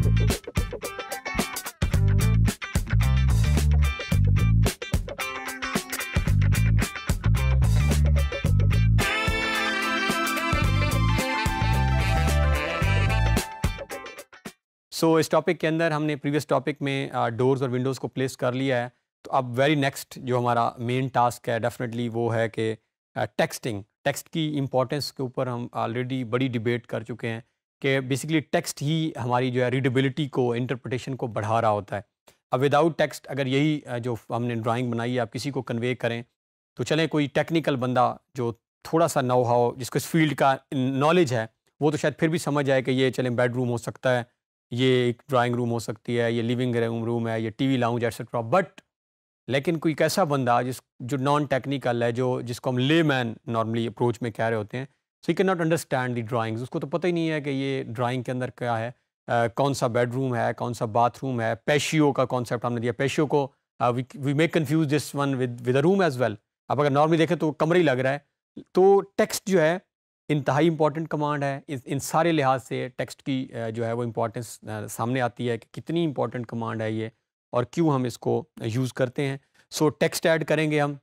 सो so, इस topic के अंदर हमने प्रीवियस टॉपिक में डोर्स और विंडोज़ को प्लेस कर लिया है तो अब वेरी नेक्स्ट जो हमारा मेन टास्क है डेफिनेटली वो है कि टेक्स्टिंग टेक्स्ट की इम्पोर्टेंस के ऊपर हम ऑलरेडी बड़ी डिबेट कर चुके हैं कि बेसिकली टेक्स्ट ही हमारी जो है रीडेबिलिटी को इंटरप्रटेशन को बढ़ा रहा होता है अब विदाउट टेक्स्ट अगर यही जो हमने ड्राइंग बनाई है आप किसी को कन्वे करें तो चलें कोई टेक्निकल बंदा जो थोड़ा सा नव हाउ जिसको इस फील्ड का नॉलेज है वो तो शायद फिर भी समझ आए कि ये चलें बेडरूम हो सकता है ये एक ड्राइंग रूम हो सकती है ये लिविंग रूम रूम है ये T V lounge etcetera but लेकिन कोई कैसा बंदा जिस जो नॉन टेक्निकल है जो जिसको हम ले मैन नॉर्मली अप्रोच में कह रहे होते हैं so you can not understand the drawings उसको तो पता ही नहीं है कि ये ड्राइंग के अंदर क्या है uh, कौन सा बेडरूम है कौन सा बाथरूम है पेशियो का कॉन्सेप्ट हमने दिया पेशियो को we make confuse this one with with a room as well आप अगर नॉर्मली देखें तो कमरे ही लग रहा है तो टेक्स्ट जो है इंतहाई इंपॉर्टेंट कमांड है इन, इन सारे लिहाज से टेक्स्ट की जो है वो इम्पोर्टेंस सामने आती है कि कितनी इंपॉर्टेंट कमांड है ये और क्यों हम इसको यूज़ करते हैं सो टेक्स्ट ऐड करेंगे हम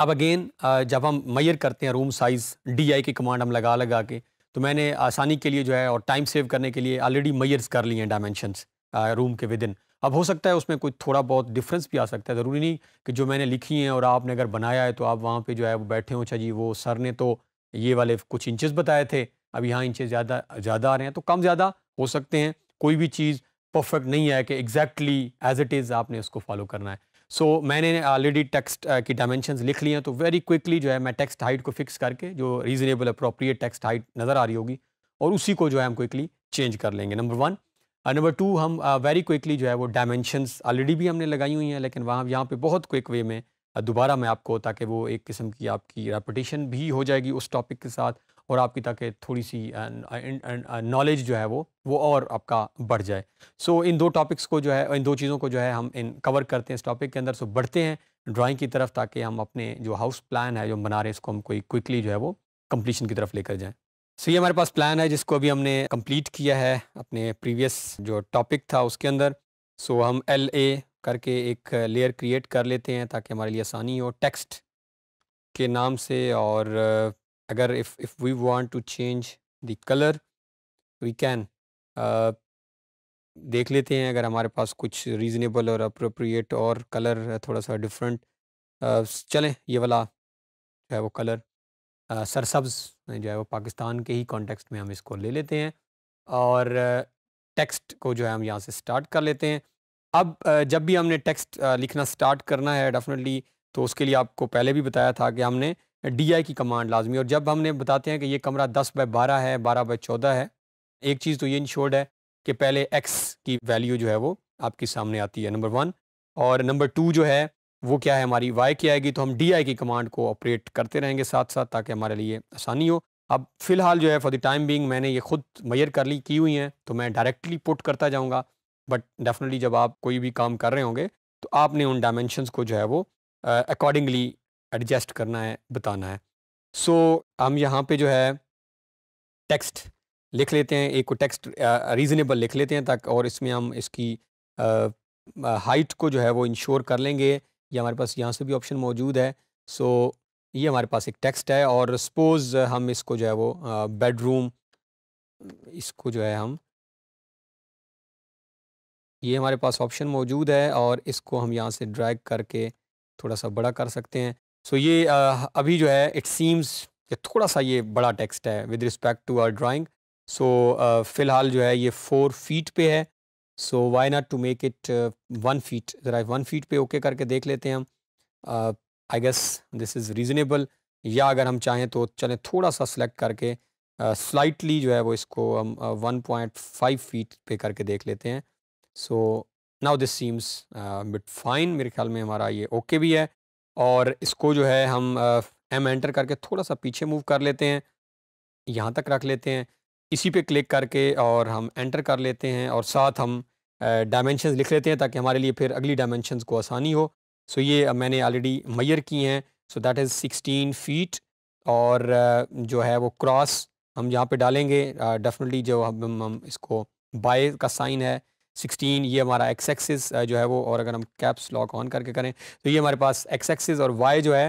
अब अगेन जब हम मैयर करते हैं रूम साइज़ डी की कमांड हम लगा लगा के तो मैंने आसानी के लिए जो है और टाइम सेव करने के लिए ऑलरेडी मैयर्स कर लिए हैं डायमेंशनस रूम के विद इन अब हो सकता है उसमें कुछ थोड़ा बहुत डिफरेंस भी आ सकता है ज़रूरी नहीं कि जो मैंने लिखी हैं और आपने अगर बनाया है तो आप वहाँ पर जो है वो बैठे हो अच्छा जी वो सर ने तो ये वाले कुछ इंचज़ बताए थे अब यहाँ इंचज़ ज़्यादा ज़्यादा आ रहे हैं तो कम ज़्यादा हो सकते हैं कोई भी चीज़ परफेक्ट नहीं है कि एग्जैक्टली एज इट इज़ आपने उसको फॉलो करना है सो so, मैंने ऑलरेडी टेक्स्ट uh, की डायमेंशंस लिख ली हैं तो वेरी क्विकली जो है मैं टेक्स्ट हाइट को फिक्स करके जो रीजनेबल अप्रोप्रिएट टेक्स्ट हाइट नज़र आ रही होगी और उसी को जो है हम क्विकली चेंज कर लेंगे नंबर वन नंबर टू हम वेरी uh, क्विकली जो है वो डायमेंशंस ऑलरेडी भी हमने लगाई हुई हैं लेकिन वहाँ यहाँ पर बहुत क्विक वे में uh, दोबारा मैं आपको ताकि वो एक किस्म की आपकी रेपटेशन भी हो जाएगी उस टॉपिक के साथ और आपकी ताकि थोड़ी सी नॉलेज जो है वो वो और आपका बढ़ जाए सो so, इन दो टॉपिक्स को जो है इन दो चीज़ों को जो है हम इन कवर करते हैं इस टॉपिक के अंदर सो बढ़ते हैं ड्राइंग की तरफ ताकि हम अपने जो हाउस प्लान है जो हम बना रहे हैं इसको हम कोई क्विकली जो है वो कम्प्लीशन की तरफ लेकर जाएँ सो so, ये हमारे पास प्लान है जिसको अभी हमने कंप्लीट किया है अपने प्रीवियस जो टॉपिक था उसके अंदर सो so, हम एल ए करके एक लेयर क्रिएट कर लेते हैं ताकि हमारे लिए आसानी हो टेक्स्ट के नाम से और अगर if if we want to change the colour we can देख लेते हैं अगर हमारे पास कुछ रीज़नेबल और अप्रोप्रिएट और कलर थोड़ा सा डिफरेंट चलें ये वाला जो है वो कलर uh, सरसब्ज़ जो है वो पाकिस्तान के ही कॉन्टेक्स्ट में हम इसको ले लेते हैं और टेक्स्ट uh, को जो है हम यहाँ से स्टार्ट कर लेते हैं अब uh, जब भी हमने टेक्स्ट लिखना स्टार्ट करना है डेफिनेटली तो उसके लिए आपको पहले भी बताया था कि हमने डी आई की कमांड लाजमी और जब हमने बताते हैं कि ये कमरा दस बाय बारह है बारह बाय चौदह है एक चीज़ तो ये इंश्योर्ड है कि पहले एक्स की वैल्यू जो है वो आपके सामने आती है नंबर वन और नंबर टू जो है वो क्या है हमारी वाई की आएगी तो हम डी आई की कमांड को ऑपरेट करते रहेंगे साथ साथ ताकि हमारे लिए आसानी हो अब फ़िलहाल जो है फॉर द टाइम बिंग मैंने ये खुद मैयर कर ली की हुई हैं तो मैं डायरेक्टली पुट करता जाऊँगा बट डेफिनेटली जब आप कोई भी काम कर रहे होंगे तो आपने उन डायमेंशनस को जो है वो अकॉर्डिंगली एडजस्ट करना है बताना है सो so, हम यहाँ पे जो है टेक्स्ट लिख लेते हैं एक को टेक्स्ट रीज़नेबल लिख लेते हैं ताकि और इसमें हम इसकी हाइट को जो है वो इंश्योर कर लेंगे ये हमारे पास यहाँ से भी ऑप्शन मौजूद है सो so, ये हमारे पास एक टेक्स्ट है और सपोज़ हम इसको जो है वो बेडरूम इसको जो है हम ये हमारे पास ऑप्शन मौजूद है और इसको हम यहाँ से ड्रैग करके थोड़ा सा बड़ा कर सकते हैं सो ये अभी जो है इट सीम्स थोड़ा सा ये बड़ा टेक्स्ट है with respect to our drawing so फ़िलहाल जो है ये फोर फीट पे है so why not to make it one feet ज़रा वन फीट पे ओके okay करके देख लेते हैं हम I guess this is reasonable या अगर हम चाहें तो चलें थोड़ा सा सिलेक्ट करके स्लाइटली uh, जो है वो इसको हम वन पॉइंट फाइव फीट पे करके देख लेते हैं so now this seems bit fine मेरे ख्याल में हमारा ये ओके okay भी है और इसको जो है हम एम एंटर करके थोड़ा सा पीछे मूव कर लेते हैं यहाँ तक रख लेते हैं इसी पे क्लिक करके और हम एंटर कर लेते हैं और साथ हम डायमेंशन लिख लेते हैं ताकि हमारे लिए फिर अगली डायमेंशन को आसानी हो सो ये मैंने ऑलरेडी मैयर की हैं so that is sixteen feet और जो है वो क्रॉस हम यहाँ पे डालेंगे डेफिनेटली जो हम हम इसको बाय का साइन है सिक्सटीन ये हमारा एक्स एक्सिस जो है वो और अगर हम कैप्स लॉक ऑन करके करें तो ये हमारे पास एक्स एक्सिस और वाई जो है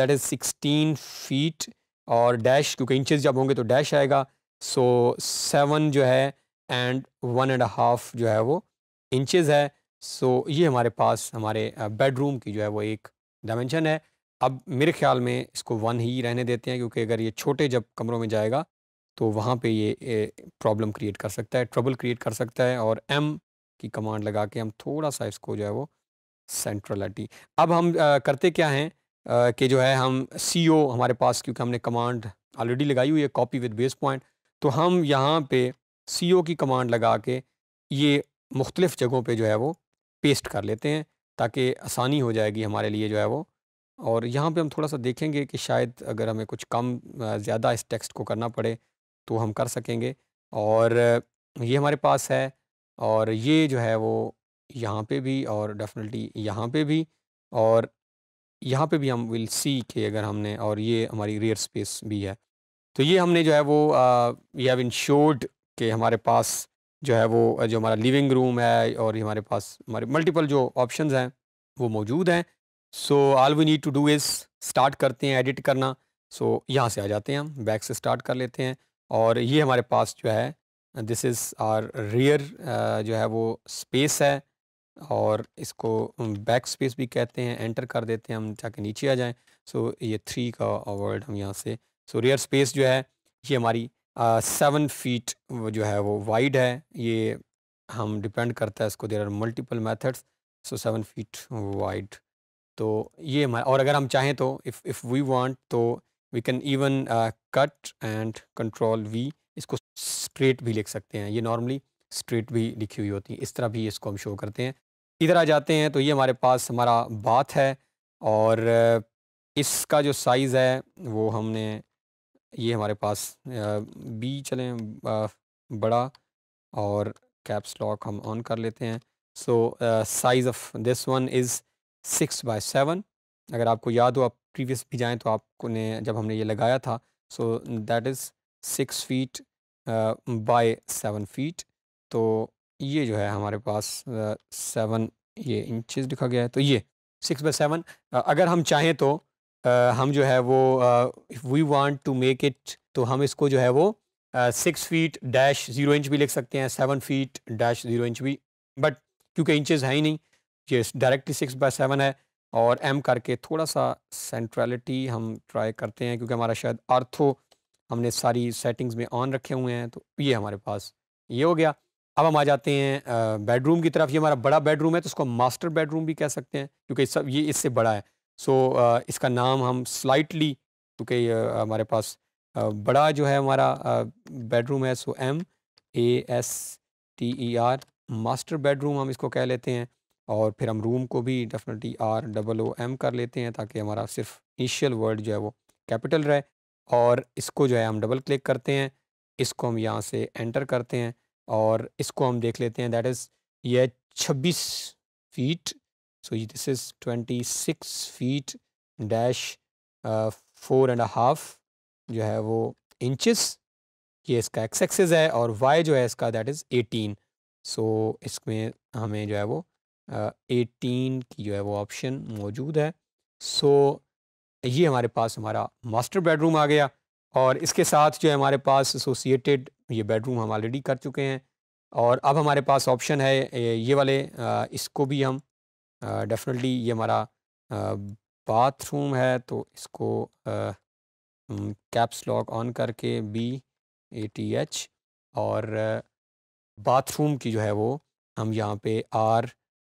दैट इज़ सिक्सटीन फीट और डैश क्योंकि इंचज़ जब होंगे तो डैश आएगा सो सेवन जो है एंड वन एंड हाफ जो है वो इंचज़ है सो so, ये हमारे पास हमारे बेडरूम की जो है वो एक डायमेंशन है अब मेरे ख्याल में इसको वन ही रहने देते हैं क्योंकि अगर ये छोटे जब कमरों में जाएगा तो वहाँ पे ये प्रॉब्लम क्रिएट कर सकता है ट्रबल क्रिएट कर सकता है और एम की कमांड लगा के हम थोड़ा सा इसको जो है वो सेंट्रलिटी अब हम आ, करते क्या हैं कि जो है हम सी हमारे पास क्योंकि हमने कमांड ऑलरेडी लगाई हुई है कॉपी विद बेस पॉइंट तो हम यहाँ पे सी की कमांड लगा के ये मुख्तलिफ़ जगहों पे जो है वो पेस्ट कर लेते हैं ताकि आसानी हो जाएगी हमारे लिए जो है वो और यहाँ पे हम थोड़ा सा देखेंगे कि शायद अगर हमें कुछ कम ज़्यादा इस टेक्स्ट को करना पड़े तो हम कर सकेंगे और ये हमारे पास है और ये जो है वो यहाँ पे भी और डेफिनेटली यहाँ पे भी और यहाँ पे भी हम विल सी के अगर हमने और ये हमारी रेयर स्पेस भी है तो ये हमने जो है वो ये हैव इंश्योर्ड कि हमारे पास जो है वो जो हमारा लिविंग रूम है और ये हमारे पास हमारे मल्टीपल जो ऑप्शंस हैं वो मौजूद हैं so all we need to do is start करते हैं एडिट करना सो so, यहाँ से आ जाते हैं हम बैक से स्टार्ट कर लेते हैं और ये हमारे पास जो है दिस इज़ आर रियर जो है वो स्पेस है और इसको बैक स्पेस भी कहते हैं एंटर कर देते हैं हम जाके नीचे आ जाएं सो ये थ्री का वर्ड हम यहाँ से सो रियर स्पेस जो है ये हमारी सेवन फीट जो है वो वाइड है ये हम डिपेंड करता है इसको there are multiple methods so seven feet wide तो ये हमारा और अगर हम चाहें तो इफ़ इफ़ वी वांट तो we can even cut and control we इसको स्ट्रेट भी लिख सकते हैं ये नॉर्मली स्ट्रेट भी लिखी हुई होती है इस तरह भी इसको हम शो करते हैं इधर आ जाते हैं तो ये हमारे पास हमारा बात है और uh, इसका जो साइज़ है वो हमने ये हमारे पास बी uh, चलें uh, बड़ा और कैप्स लॉक हम ऑन कर लेते हैं so size of this one is six by seven अगर आपको याद हो आप प्रीवियस भी जाएँ तो आपको ने जब हमने ये लगाया था so that is six feet by seven feet तो ये जो है हमारे पास सेवन uh, ये इंचज़ लिखा गया है तो ये सिक्स बाई सेवन अगर हम चाहें तो uh, हम जो है वो we want to make it तो हम इसको जो है वो six feet dash zero inch भी लिख सकते हैं seven feet dash zero inch भी बट क्योंकि इंचज़ है ही नहीं ये डायरेक्टली सिक्स बाय सेवन है और एम करके थोड़ा सा सेंट्रलिटी हम ट्राई करते हैं क्योंकि हमारा शायद अर्थो हमने सारी सेटिंग्स में ऑन रखे हुए हैं तो ये हमारे पास ये हो गया अब हम आ जाते हैं बेडरूम की तरफ ये हमारा बड़ा बेडरूम है तो इसको मास्टर बेडरूम भी कह सकते हैं क्योंकि सब ये इससे बड़ा है सो so, इसका नाम हम स्लाइटली क्योंकि हमारे पास बड़ा जो है हमारा बेडरूम है so M A S T E R master bedroom हम इसको कह लेते हैं और फिर हम रूम को भी definitely R double O M कर लेते हैं ताकि हमारा सिर्फ इनिशियल वर्ड जो है वो कैपिटल रहे और इसको जो है हम डबल क्लिक करते हैं इसको हम यहाँ से एंटर करते हैं और इसको हम देख लेते हैं दैट इज़ ये छब्बीस फीट so this is twenty six feet dash four and half जो है वो इंचेस ये इसका एक्स एक्सेस है और वाई जो है इसका दैट इज़ एटीन सो इसमें हमें जो है वो एटीन की जो है वो ऑप्शन मौजूद है सो ये हमारे पास हमारा मास्टर बेडरूम आ गया और इसके साथ जो है हमारे पास एसोसिएटेड ये बेडरूम हम ऑलरेडी कर चुके हैं और अब हमारे पास ऑप्शन है ये वाले इसको भी हम डेफिनेटली ये हमारा बाथरूम है तो इसको कैप्स लॉक ऑन करके बी ए टी एच और बाथरूम की जो है वो हम यहाँ पे R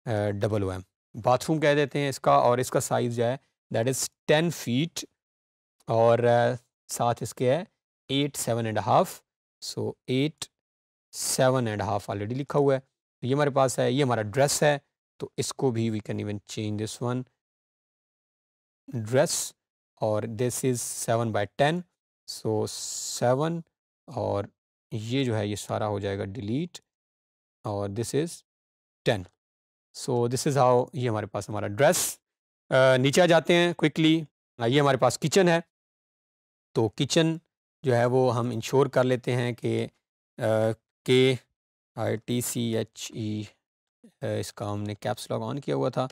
double O M bathroom कह देते हैं इसका और इसका साइज़ जो है दैट इज़ टेन फीट और साथ इसके है eight seven and half so eight seven and half already लिखा हुआ है तो ये हमारे पास है ये हमारा ड्रेस है तो इसको भी we can even change this one dress और this is seven by ten so seven और ये जो है ये सारा हो जाएगा डिलीट और this is ten so this is how ये हमारे पास हमारा ड्रेस नीचे आ जाते हैं क्विकली हाँ, ये हमारे पास किचन है तो किचन जो है वो हम इंश्योर कर लेते हैं कि के I T C H E इसका हमने कैप्स लॉग ऑन किया हुआ था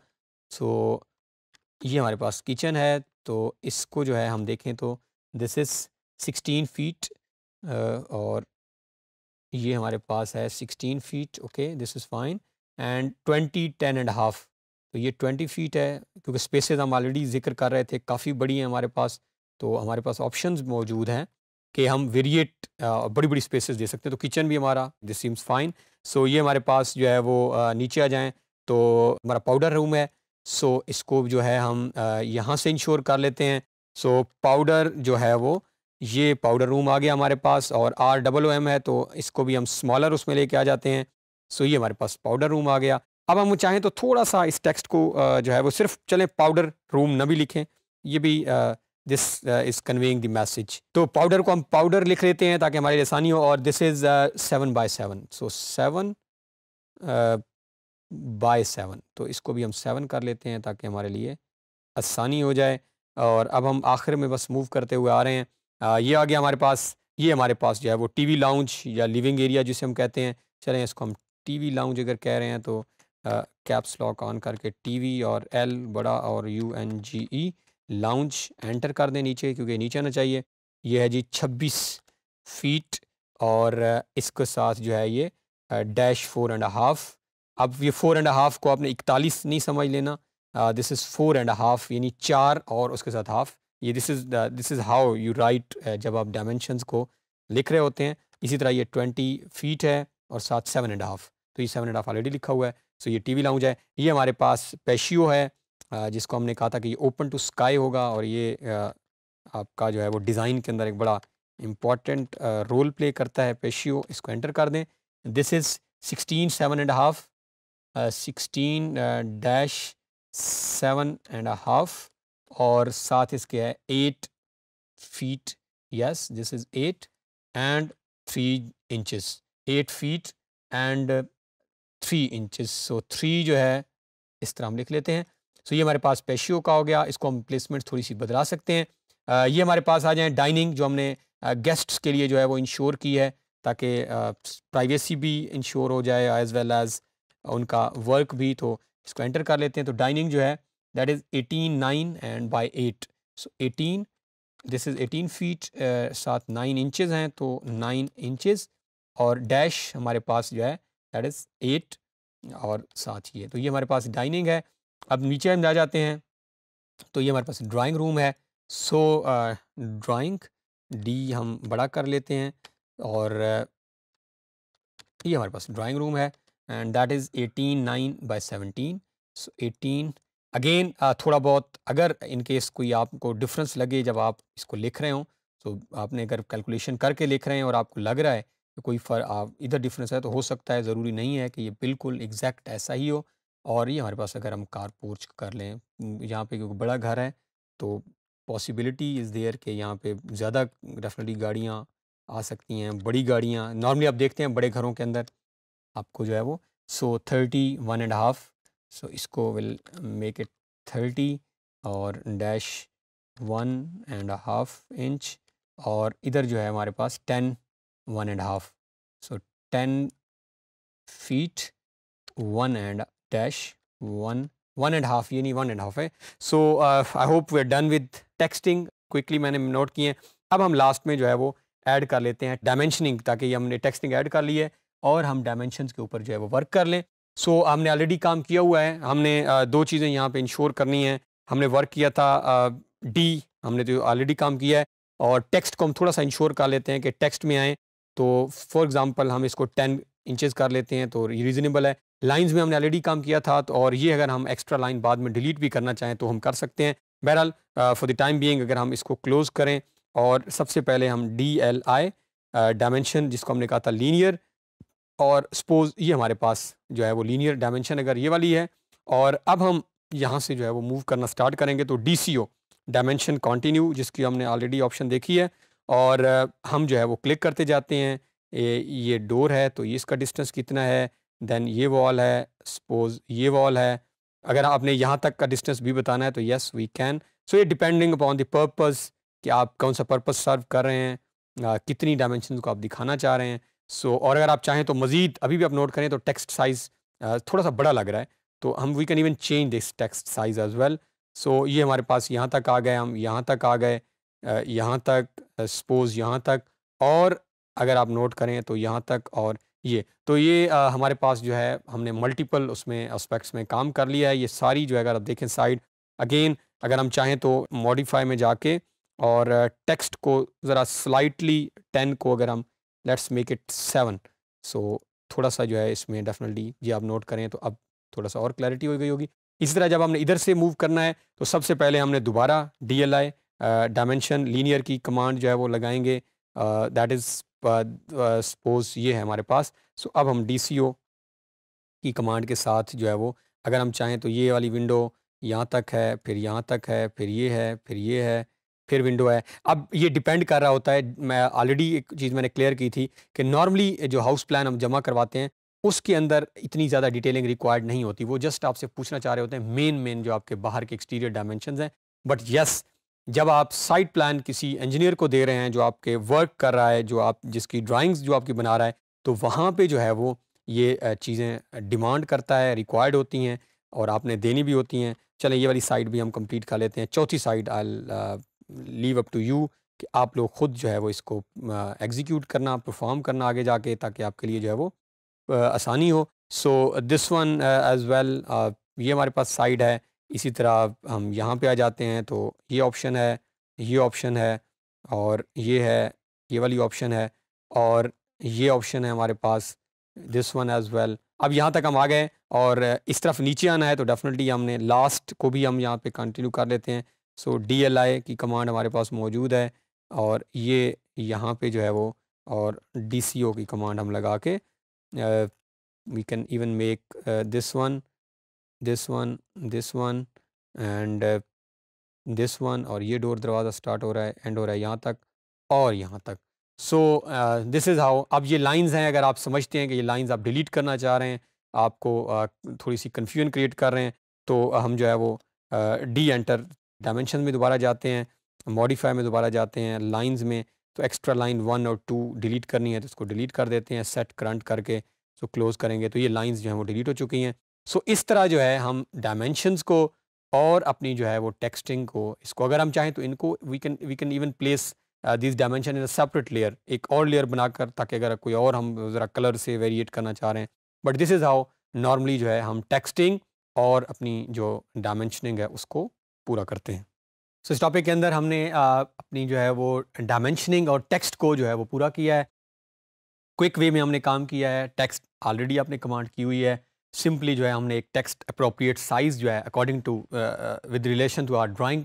सो so, ये हमारे पास किचन है तो इसको जो है हम देखें तो दिस इज़ सिक्सटीन फीट और ये हमारे पास है sixteen feet okay this is fine and twenty ten and half तो ये ट्वेंटी फीट है क्योंकि स्पेसेस हम ऑलरेडी जिक्र कर रहे थे काफ़ी बड़ी हैं हमारे पास तो हमारे पास ऑप्शंस मौजूद हैं कि हम वेरिएट बड़ी बड़ी स्पेसेस दे सकते हैं तो किचन भी हमारा दिस सीम्स फाइन सो ये हमारे पास जो है वो नीचे आ जाएँ तो हमारा पाउडर रूम है सो इसको जो है हम यहाँ से इंश्योर कर लेते हैं सो पाउडर जो है वो ये पाउडर रूम आ गया हमारे पास और आर डबल ओ एम है तो इसको भी हम स्मॉलर उसमें लेके आ जाते हैं सो ये हमारे पास पाउडर रूम आ गया अब हम चाहें तो थोड़ा सा इस टेक्स्ट को जो है वो सिर्फ चलें पाउडर रूम ना भी लिखें ये भी this is conveying the message तो पाउडर को हम पाउडर लिख लेते हैं ताकि हमारी आसानी हो और this is seven by seven so seven by seven तो इसको भी हम सेवन कर लेते हैं ताकि हमारे लिए आसानी हो जाए और अब हम आखिर में बस मूव करते हुए आ रहे हैं आ, ये आ गया हमारे पास ये हमारे पास जो है वो टीवी लाउंज या लिविंग एरिया जिसे हम कहते हैं चलें इसको हम टीवी लाउंज अगर कह रहे हैं तो कैप्स लॉक ऑन करके टीवी और एल बड़ा और U N G E lounge enter कर दें नीचे क्योंकि नीचे आना चाहिए ये है जी छब्बीस फीट और इसके साथ जो है ये डैश फोर एंड हाफ अब ये फोर एंड हाफ को आपने इकतालीस नहीं समझ लेना this is four and half यानी चार और उसके साथ हाफ ये this is this is how you write जब आप डायमेंशन को लिख रहे होते हैं इसी तरह ये ट्वेंटी फीट है और साथ सेवन एंड हाफ़ तो ये सेवन एंड हाफ़ ऑलरेडी लिखा हुआ है सो ये टी वी लाउंज है ये हमारे पास पेशियो है जिसको हमने कहा था कि ये ओपन टू स्काई होगा और ये आपका जो है वो डिज़ाइन के अंदर एक बड़ा इम्पॉर्टेंट रोल प्ले करता है पेशियो इसको एंटर कर दें this is sixteen seven and half sixteen dash seven and half और साथ इसके है eight feet yes this is eight and three inches eight feet and three inches so three जो है इस तरह हम लिख लेते हैं सो so, ये हमारे पास पेशियो का हो गया इसको हम प्लेसमेंट थोड़ी सी बदला सकते हैं ये हमारे पास आ जाए डाइनिंग जो हमने गेस्ट्स के लिए जो है वो इंश्योर की है ताकि प्राइवेसी भी इंश्योर हो जाए एज़ वेल एज़ उनका वर्क भी तो इसको एंटर कर लेते हैं तो डाइनिंग जो है that is eighteen nine and by eight so eighteen this is eighteen feet साथ नाइन इंचज़ हैं तो नाइन इंचज़ और डैश हमारे पास जो है दैट इज़ एट और साथ ही है तो ये हमारे पास डाइनिंग है अब नीचे हम जा जाते हैं तो ये हमारे पास ड्राइंग रूम है सो ड्राइंग डी हम बड़ा कर लेते हैं और uh, ये हमारे पास ड्राइंग रूम है and that is eighteen nine by seventeen so eighteen again थोड़ा बहुत अगर इन केस कोई आपको डिफरेंस लगे जब आप इसको लिख रहे हो तो आपने अगर कैलकुलेशन करके लिख रहे हैं और आपको लग रहा है तो कोई फर इधर डिफरेंस है तो हो सकता है ज़रूरी नहीं है कि ये बिल्कुल एग्जैक्ट ऐसा ही हो और ये हमारे पास अगर हम कार पोर्च कर लें यहाँ पे क्योंकि बड़ा घर है तो पॉसिबिलिटी इज़ देयर कि यहाँ पे ज़्यादा डेफिनेटली गाड़ियाँ आ सकती हैं बड़ी गाड़ियाँ नॉर्मली आप देखते हैं बड़े घरों के अंदर आपको जो है वो so thirty one and half so इसको विल मेक इट थर्टी और dash one and half inch और इधर जो है हमारे पास ten one and a half so 10 feet one and dash one one and half ये नहीं one and half है so uh, I hope we are done with texting quickly मैंने note किए अब हम last में जो है वो add कर लेते हैं dimensioning ताकि हमने texting add कर ली है और हम dimensions के ऊपर जो है वो work कर लें सो so, हमने ऑलरेडी काम किया हुआ है हमने uh, दो चीज़ें यहाँ पे इंश्योर करनी है हमने वर्क किया था डी uh, हमने तो ऑलरेडी काम किया है और टेक्स्ट को हम थोड़ा सा इंश्योर कर लेते हैं कि टेक्स्ट में आएँ तो फॉर एग्ज़ाम्पल हम इसको टेन इंचज़ कर लेते हैं तो ये रीज़नेबल है लाइंस में हमने ऑलरेडी काम किया था तो और ये अगर हम एक्स्ट्रा लाइन बाद में डिलीट भी करना चाहें तो हम कर सकते हैं बहरहाल फॉर द टाइम बीइंग अगर हम इसको क्लोज़ करें और सबसे पहले हम डी एल आई डायमेंशन जिसको हमने कहा था लीनियर और सपोज़ ये हमारे पास जो है वो लीनियर डायमेंशन अगर ये वाली है और अब हम यहाँ से जो है वो मूव करना स्टार्ट करेंगे तो D C O dimension continue जिसकी हमने ऑलरेडी ऑप्शन देखी है और हम जो है वो क्लिक करते जाते हैं ये ये डोर है तो इसका डिस्टेंस कितना है देन ये वॉल है सपोज ये वॉल है अगर आपने यहाँ तक का डिस्टेंस भी बताना है तो येस वी कैन सो ये डिपेंडिंग अपॉन द पर्पस कि आप कौन सा पर्पस सर्व कर रहे हैं आ, कितनी डायमेंशन को आप दिखाना चाह रहे हैं सो so, और अगर आप चाहें तो मज़ीद अभी भी आप नोट करें तो टेक्स्ट साइज़ थोड़ा सा बड़ा लग रहा है तो हम we can even change this text size as well so ये हमारे पास यहाँ तक आ गए हम यहाँ तक आ गए यहाँ तक सपोज यहाँ तक और अगर आप नोट करें तो यहाँ तक और ये तो ये आ, हमारे पास जो है हमने मल्टीपल उसमें एस्पेक्ट्स में काम कर लिया है ये सारी जो है अगर आप देखें साइड अगेन अगर हम चाहें तो मॉडिफाई में जाके और टेक्स्ट को ज़रा स्लाइटली टेन को अगर हम let's make it seven so थोड़ा सा जो है इसमें डेफिनेटली ये आप नोट करें तो अब थोड़ा सा और क्लैरिटी हो गई होगी इसी तरह जब हमने इधर से मूव करना है तो सबसे पहले हमने दोबारा डी एल डायमेंशन लीनियर की कमांड जो है वो लगाएंगे दैट इज़ सपोज ये है हमारे पास सो so, अब हम डी की कमांड के साथ जो है वो अगर हम चाहें तो ये वाली विंडो यहाँ तक है फिर यहाँ तक है फिर ये है फिर ये है फिर विंडो है अब ये डिपेंड कर रहा होता है मैं ऑलरेडी एक चीज़ मैंने क्लियर की थी कि नॉर्मली जो हाउस प्लान हम जमा करवाते हैं उसके अंदर इतनी ज़्यादा डिटेलिंग रिक्वायर्ड नहीं होती वो जस्ट आपसे पूछना चाह रहे होते हैं मेन मेन जो आपके बाहर के एक्सटीरियर डायमेंशन हैं बट यस जब आप साइट प्लान किसी इंजीनियर को दे रहे हैं जो आपके वर्क कर रहा है जो आप जिसकी ड्राइंग्स जो आपकी बना रहा है तो वहाँ पे जो है वो ये चीज़ें डिमांड करता है रिक्वायर्ड होती हैं और आपने देनी भी होती हैं चलें ये वाली साइड भी हम कंप्लीट कर लेते हैं चौथी side I leave up to you कि आप लोग ख़ुद जो है वो इसको एग्जीक्यूट करना परफॉर्म करना आगे जाके ताकि आपके लिए जो है वो आसानी हो so this one as well ये हमारे पास साइड है इसी तरह हम यहाँ पे आ जाते हैं तो ये ऑप्शन है ये ऑप्शन है और ये है ये वाली ऑप्शन है और ये ऑप्शन है हमारे पास दिस वन एज़ वेल अब यहाँ तक हम आ गए और इस तरफ नीचे आना है तो डेफिनेटली हमने लास्ट को भी हम यहाँ पे कंटिन्यू कर लेते हैं सो डी एल आई की कमांड हमारे पास मौजूद है और ये यहाँ पे जो है वो और डी सी ओ की कमांड हम लगा के we can even make this one this one this one and this one और ये डोर दरवाज़ा स्टार्ट हो रहा है एंड हो रहा है यहाँ तक और यहाँ तक सो दिस इज़ हाउ अब ये लाइंस हैं अगर आप समझते हैं कि ये लाइंस आप डिलीट करना चाह रहे हैं आपको uh, थोड़ी सी कन्फ्यूजन क्रिएट कर रहे हैं तो uh, हम जो है वो डी एंटर डायमेंशन में दोबारा जाते हैं मॉडिफाई में दोबारा जाते हैं लाइंस में तो एक्स्ट्रा लाइन वन और टू डिलीट करनी है तो उसको डिलीट कर देते हैं सेट करंट करके तो क्लोज़ करेंगे तो ये लाइंस जो हैं वो डिलीट हो चुकी हैं सो इस तरह जो है हम डायमेंशनस को और अपनी जो है वो टेक्सटिंग को इसको अगर हम चाहें तो इनको we can we can even place this dimension in separate layer एक और लेयर बनाकर ताकि अगर कोई और हम ज़रा कलर से वेरिएट करना चाह रहे हैं but this is how normally जो है हम टेक्सटिंग और अपनी जो डायमेंशनिंग है उसको पूरा करते हैं सो so, इस टॉपिक के अंदर हमने आ, uh, अपनी जो है वो डायमेंशनिंग और टेक्स्ट को जो है वो पूरा किया है क्विक वे में हमने काम किया है टेक्स्ट ऑलरेडी आपने कमांड की हुई है सिंपली जो है हमने एक टेक्स्ट अप्रोप्रिएट साइज़ जो है according to with relation to our drawing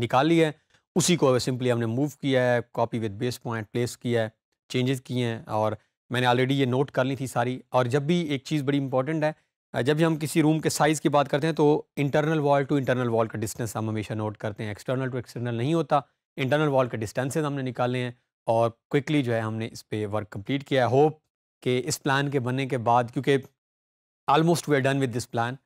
निकाल ली है उसी को सिंपली हमने मूव किया है copy with base point place किया है चेंजेस किए हैं और मैंने ऑलरेडी ये नोट कर ली थी सारी और जब भी एक चीज़ बड़ी इंपॉर्टेंट है uh, जब भी हम किसी रूम के साइज़ की बात करते हैं तो internal wall to internal wall का डिस्टेंस हम हमेशा नोट करते हैं एक्सटर्नल टू एक्सटर्नल नहीं होता इंटरनल वॉल के डिस्टेंसेज हमने निकाले हैं और क्विकली जो है हमने इस पर वर्क कम्प्लीट किया है होप कि इस प्लान के बनने के बाद क्योंकि almost we are done with this plan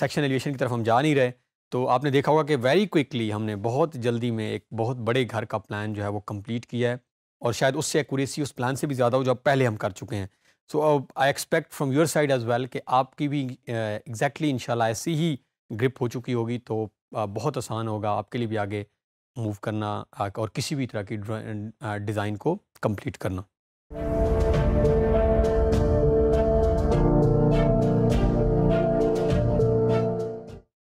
section elevation की तरफ हम जा नहीं रहे तो आपने देखा होगा कि वेरी क्विकली हमने बहुत जल्दी में एक बहुत बड़े घर का प्लान जो है वो कंप्लीट किया है और शायद उससे एक्यूरेसी उस प्लान से भी ज़्यादा हो जो पहले हम कर चुके हैं so I expect from your side as well कि आपकी भी एग्जैक्टली uh, exactly ऐसी ही ग्रिप हो चुकी होगी तो uh, बहुत आसान होगा आपके लिए भी आगे मूव करना और किसी भी तरह की डिज़ाइन uh, को कंप्लीट करना